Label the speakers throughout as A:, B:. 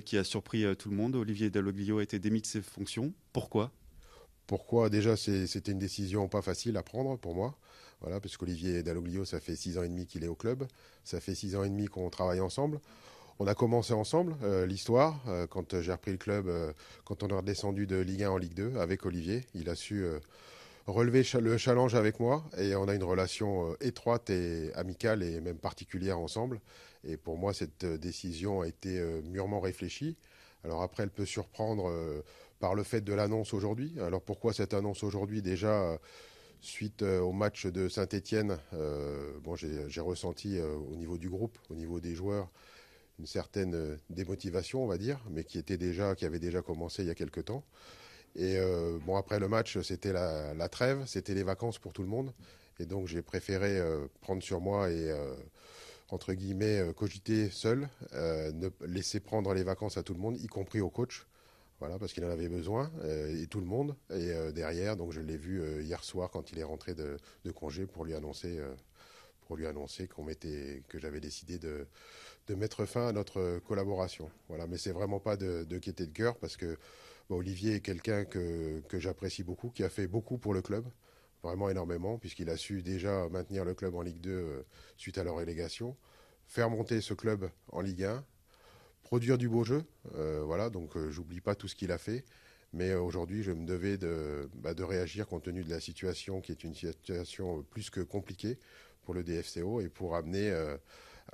A: qui a surpris euh, tout le monde. Olivier Dalloglio a été démis de ses fonctions. Pourquoi Pourquoi Déjà, c'était une décision pas facile à prendre pour moi. Voilà, parce qu'Olivier Dalloglio, ça fait six ans et demi qu'il est au club. Ça fait six ans et demi qu'on travaille ensemble. On a commencé ensemble euh, l'histoire euh, quand j'ai repris le club, quand on est redescendu de Ligue 1 en Ligue 2 avec Olivier. Il a su relever le challenge avec moi et on a une relation euh, étroite et amicale et même particulière ensemble. Et pour moi, cette euh, décision a été euh, mûrement réfléchie. Alors après, elle peut surprendre par le fait de l'annonce aujourd'hui. Alors pourquoi cette annonce aujourd'hui déjà Suite au match de Saint-Étienne, bon, j'ai ressenti au niveau du groupe, au niveau des joueurs, une certaine démotivation, on va dire, mais qui était déjà, qui avait déjà commencé il y a quelque temps. Et euh, bon, après le match, c'était la, trêve, c'était les vacances pour tout le monde. Et donc, j'ai préféré euh, prendre sur moi et, euh, entre guillemets, cogiter seul, ne laisser prendre les vacances à tout le monde, y compris au coach. Voilà, parce qu'il en avait besoin, et tout le monde. Et derrière, donc je l'ai vu hier soir quand il est rentré de, congé pour lui annoncer, pour lui annoncer qu'on que j'avais décidé de, de mettre fin à notre collaboration. Voilà, mais c'est vraiment pas de, de quitter de cœur parce que bah, Olivier est quelqu'un que, que j'apprécie beaucoup, qui a fait beaucoup pour le club, vraiment énormément, puisqu'il a su déjà maintenir le club en Ligue 2 euh, suite à leur élégation, faire monter ce club en Ligue 1, produire du beau jeu. Euh, voilà, donc je euh, j'oublie pas tout ce qu'il a fait. Mais aujourd'hui, je me devais de, bah, de réagir compte tenu de la situation qui est une situation plus que compliquée pour le DFCO et pour amener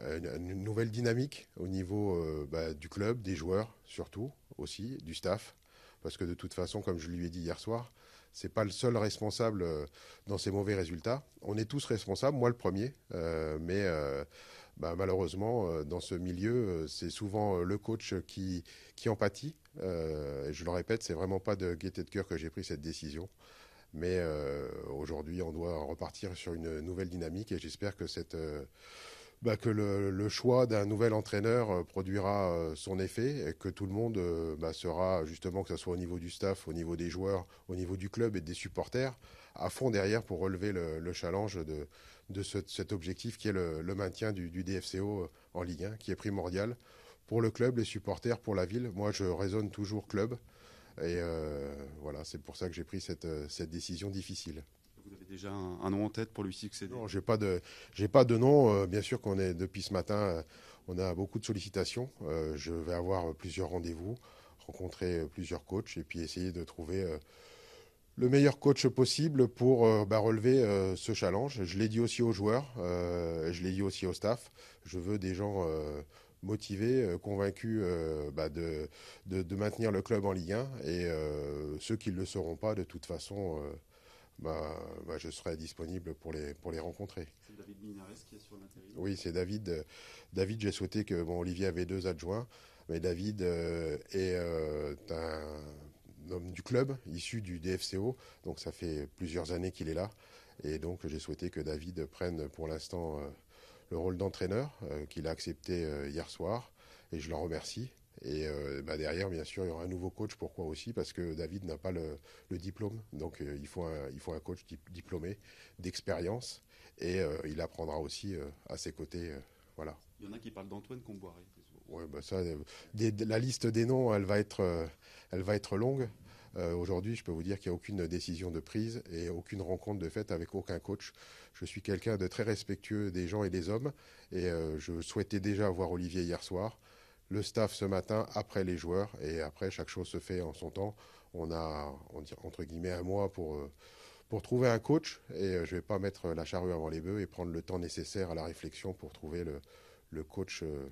A: euh, une nouvelle dynamique au niveau euh, bah, du club, des joueurs surtout aussi, du staff. Parce que de toute façon, comme je lui ai dit hier soir, c'est pas le seul responsable euh, dans ces mauvais résultats. On est tous responsables, moi le premier, mais bah, malheureusement, dans ce milieu, c'est souvent le coach qui, qui en pâtit. je le répète, c'est vraiment pas de gaieté de cœur que j'ai pris cette décision. Mais aujourd'hui, on doit repartir sur une nouvelle dynamique et j'espère que cette bah, que le, choix d'un nouvel entraîneur euh, produira euh, son effet et que tout le monde euh, bah, sera, justement, que ce soit au niveau du staff, au niveau des joueurs, au niveau du club et des supporters, à fond derrière pour relever le, challenge de, cet objectif qui est le, maintien du, DFCO en Ligue 1, qui est primordial pour le club, les supporters, pour la ville. Moi, je raisonne toujours club. Et voilà, c'est pour ça que j'ai pris cette décision difficile déjà un, nom en tête pour lui succéder Non, j'ai pas de, j'ai pas de nom. Euh, bien sûr qu'on est depuis ce matin, euh, on a beaucoup de sollicitations. Euh, je vais avoir plusieurs rendez-vous, rencontrer plusieurs coachs et puis essayer de trouver le meilleur coach possible pour bah, relever ce challenge. Je l'ai dit aussi aux joueurs, je l'ai dit aussi au staff. Je veux des gens motivés, convaincus bah, de, de, de, maintenir le club en Ligue 1 et ceux qui ne le seront pas, de toute façon, bah, bah, je serai disponible pour les, pour les rencontrer. C'est David Minares qui est sur l'intérim Oui, hein. c'est David. Euh, David, j'ai souhaité que bon, Olivier avait deux adjoints, mais David euh, est euh, un homme du club, issu du DFCO, donc ça fait plusieurs années qu'il est là. Et donc j'ai souhaité que David prenne pour l'instant le rôle d'entraîneur qu'il a accepté hier soir. Et je le remercie et euh, bah, derrière, bien sûr, il y aura un nouveau coach. Pourquoi aussi Parce que David n'a pas le, diplôme. Donc euh, il, faut un, il faut un coach diplômé, d'expérience. Et euh, il apprendra aussi à ses côtés. voilà. Il y en a qui parlent d'Antoine Comboiré. Bah, ça, la liste des noms, elle va être, elle va être longue. Aujourd'hui, je peux vous dire qu'il n'y a aucune décision de prise et aucune rencontre de fait avec aucun coach. Je suis quelqu'un de très respectueux des gens et des hommes. Et je souhaitais déjà voir Olivier hier soir le staff ce matin, après les joueurs, et après chaque chose se fait en son temps. On a on dit, entre guillemets un mois pour, euh, pour trouver un coach, et euh, je ne vais pas mettre la charrue avant les bœufs et prendre le temps nécessaire à la réflexion pour trouver le, le coach. Euh,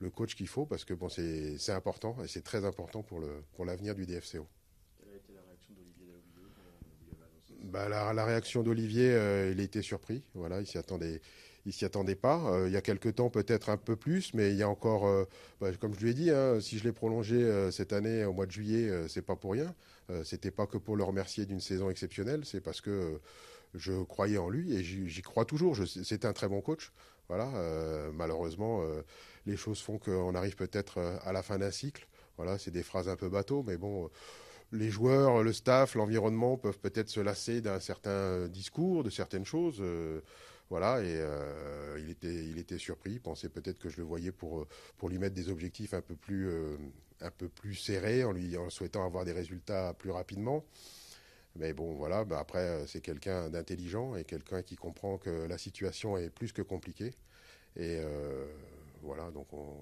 A: le coach qu'il faut parce que bon c'est important et c'est très important pour le pour l'avenir du DFCO. Quelle a été la réaction d'Olivier bah, la, la, réaction d'Olivier, il était surpris. Voilà, il s'y attendait, il s'y attendait pas. Euh, il y a quelques temps, peut-être un peu plus, mais il y a encore, euh, bah, comme je lui ai dit, hein, si je l'ai prolongé euh, cette année au mois de juillet, c'est pas pour rien. C'était pas que pour le remercier d'une saison exceptionnelle, c'est parce que je croyais en lui et j'y crois toujours. C'est un très bon coach. Voilà, malheureusement, les choses font qu'on arrive peut-être à la fin d'un cycle. Voilà, c'est des phrases un peu bateau, mais bon les joueurs, le staff, l'environnement peuvent peut-être se lasser d'un certain discours, de certaines choses. Voilà, et euh, il, était, surpris, il pensait peut-être que je le voyais pour, euh, lui mettre des objectifs euh, un peu plus, serrés, en lui en souhaitant avoir des résultats plus rapidement. Mais bon, voilà, bah, après, c'est quelqu'un d'intelligent et quelqu'un qui comprend que la situation est plus que compliquée. Et voilà, donc on,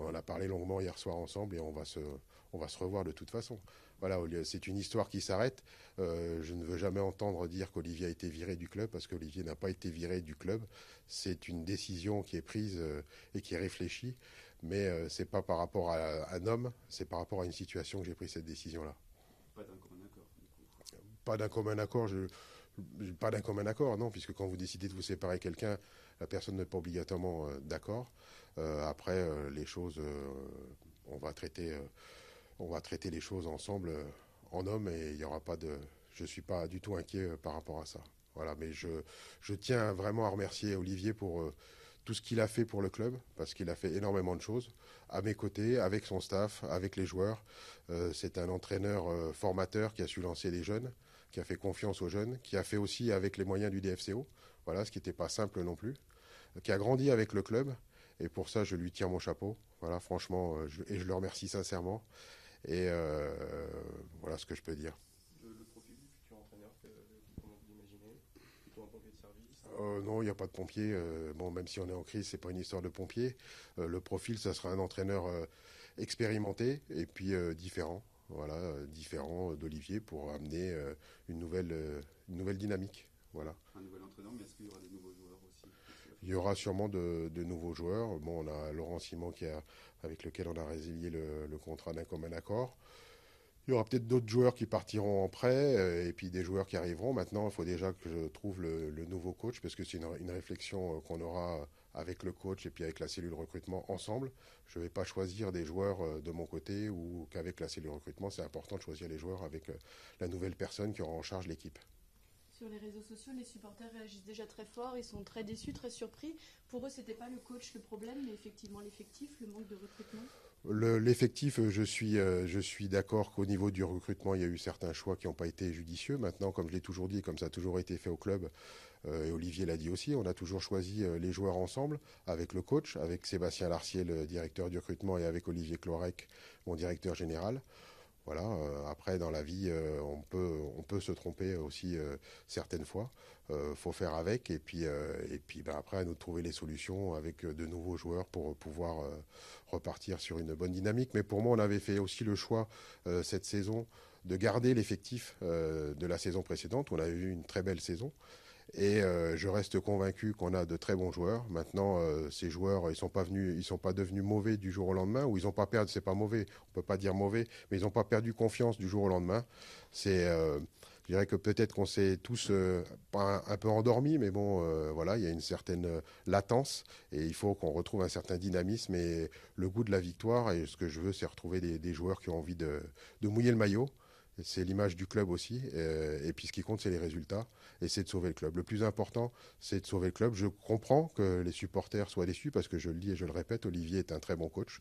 A: en a parlé longuement hier soir ensemble et on va se revoir de toute façon. Voilà, c'est une histoire qui s'arrête. Euh, je ne veux jamais entendre dire qu'Olivier a été viré du club parce qu'Olivier n'a pas été viré du club. C'est une décision qui est prise euh, et qui est réfléchie, mais euh, c'est pas par rapport à un homme, c'est par rapport à une situation que j'ai pris cette décision-là. Pas d'un commun accord. Pas d'un commun accord. pas d'un commun accord, non, puisque quand vous décidez de vous séparer quelqu'un, la personne n'est pas obligatoirement d'accord. après, les choses, on va traiter on va traiter les choses ensemble euh, en homme et il ne aura pas de. Je suis pas du tout inquiet euh, par rapport à ça. Voilà, mais je, je tiens vraiment à remercier Olivier pour euh, tout ce qu'il a fait pour le club, parce qu'il a fait énormément de choses à mes côtés, avec son staff, avec les joueurs. c'est un entraîneur formateur qui a su lancer les jeunes, qui a fait confiance aux jeunes, qui a fait aussi avec les moyens du DFCO, voilà, ce qui n'était pas simple non plus, qui a grandi avec le club. Et pour ça, je lui tire mon chapeau. Voilà, franchement, et je le remercie sincèrement. Et euh, voilà ce que je peux dire. Le, profil du futur entraîneur, que, comment vous l'imaginez Plutôt un pompier de service hein. euh, Non, il n'y a pas de pompier. Euh, bon, même si on est en crise, ce n'est pas une histoire de pompier. Euh, le profil, ça sera un entraîneur euh, expérimenté et puis différent. Voilà, différent d'Olivier pour amener une, nouvelle, nouvelle dynamique. Voilà. Un nouvel entraîneur, mais est-ce qu'il y aura des nouveaux joueurs il y aura sûrement de, nouveaux joueurs. Bon, on a Laurent Simon qui avec lequel on a résilié le, contrat d'un commun accord. Il y aura peut-être d'autres joueurs qui partiront en prêt euh, et puis des joueurs qui arriveront. Maintenant, il faut déjà que je trouve le, nouveau coach parce que c'est une, réflexion euh, qu'on aura avec le coach et puis avec la cellule recrutement ensemble. Je ne vais pas choisir des joueurs euh, de mon côté ou qu'avec la cellule recrutement, c'est important de choisir les joueurs avec la nouvelle personne qui aura en charge l'équipe sur les réseaux sociaux, les supporters réagissent déjà très fort, ils sont très déçus, très surpris. Pour eux, c'était pas le coach le problème, mais effectivement l'effectif, le manque de recrutement. L'effectif, euh, je suis, euh, je suis d'accord qu'au niveau du recrutement, il y a eu certains choix qui n'ont pas été judicieux. Maintenant, comme je l'ai toujours dit, comme ça a toujours été fait au club, euh, et Olivier l'a dit aussi, on a toujours choisi les joueurs ensemble, avec le coach, avec Sébastien Larcier, le directeur du recrutement, et avec Olivier Clorec, mon directeur général. Voilà. Euh, après, dans la vie, euh, on peut on peut se tromper aussi euh, certaines fois. faut faire avec et puis ben, après, nous trouver les solutions avec de nouveaux joueurs pour pouvoir repartir sur une bonne dynamique. Mais pour moi, on avait fait aussi le choix cette saison de garder l'effectif de la saison précédente. On avait eu une très belle saison. Et euh, je reste convaincu qu'on a de très bons joueurs. Maintenant, euh, ces joueurs, ils sont pas venus, ils sont pas devenus mauvais du jour au lendemain, ou ils n'ont pas perdu. C'est pas mauvais, on peut pas dire mauvais, mais ils n'ont pas perdu confiance du jour au lendemain. C'est, euh, je dirais que peut-être qu'on s'est tous un, peu endormis, mais bon, voilà, il y a une certaine latence et il faut qu'on retrouve un certain dynamisme et le goût de la victoire. Et ce que je veux, c'est retrouver des, joueurs qui ont envie de mouiller le maillot. C'est l'image du club aussi. Euh, et, puis ce qui compte, c'est les résultats. Et c'est de sauver le club. Le plus important, c'est de sauver le club. Je comprends que les supporters soient déçus parce que je le dis et je le répète, Olivier est un très bon coach.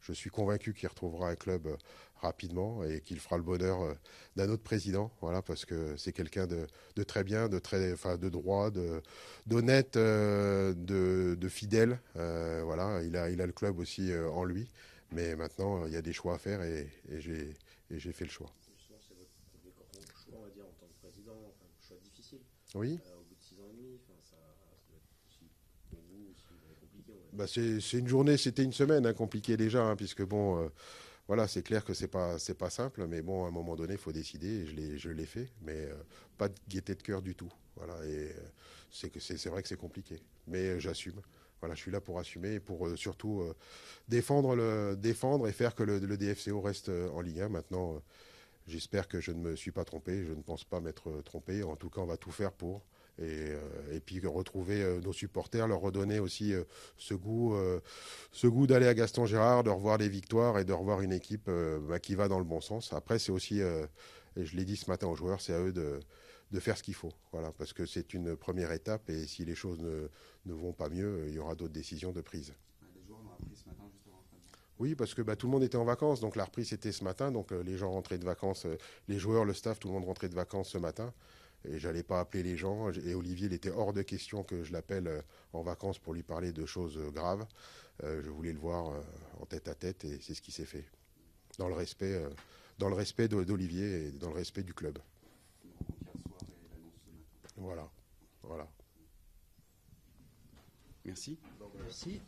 A: Je suis convaincu qu'il retrouvera un club euh, rapidement et qu'il fera le bonheur euh, d'un autre président. Voilà, parce que c'est quelqu'un de, très bien, de très, enfin, de droit, d'honnête, de, fidèle. voilà, il a, il a le club aussi en lui. Mais maintenant, il y a des choix à faire et j'ai fait le choix. Oui. bah c'est une journée, c'était une semaine hein, compliquée déjà, hein, puisque bon. Euh, voilà, c'est clair que c'est pas c'est pas simple, mais bon, à un moment donné, il faut décider. Et je l'ai je l'ai fait, mais euh, pas de gaieté de cœur du tout. Voilà, et euh, c'est que c'est vrai que c'est compliqué, mais j'assume. Voilà, je suis là pour assumer pour surtout défendre le défendre et faire que le, le DFCO reste en Ligue 1. Maintenant, J'espère que je ne me suis pas trompé, je ne pense pas m'être trompé. En tout cas, on va tout faire pour. Et, euh, puis retrouver euh, nos supporters, leur redonner aussi euh, ce goût, ce goût d'aller à Gaston Gérard, de revoir les victoires et de revoir une équipe bah, qui va dans le bon sens. Après, c'est aussi, et je l'ai dit ce matin aux joueurs, c'est à eux de, faire ce qu'il faut. Voilà, parce que c'est une première étape et si les choses ne vont pas mieux, il y aura d'autres décisions de prise. Oui, parce que bah, tout le monde était en vacances, donc la reprise c'était ce matin, donc euh, les gens rentraient de vacances, euh, les joueurs, le staff, tout le monde rentrait de vacances ce matin. Et j'allais pas appeler les gens. Et Olivier, il était hors de question que je l'appelle euh, en vacances pour lui parler de choses graves. je voulais le voir en tête à tête et c'est ce qui s'est fait. Dans le respect, dans le respect d'Olivier et dans le respect du club. Voilà, voilà. Merci. Merci.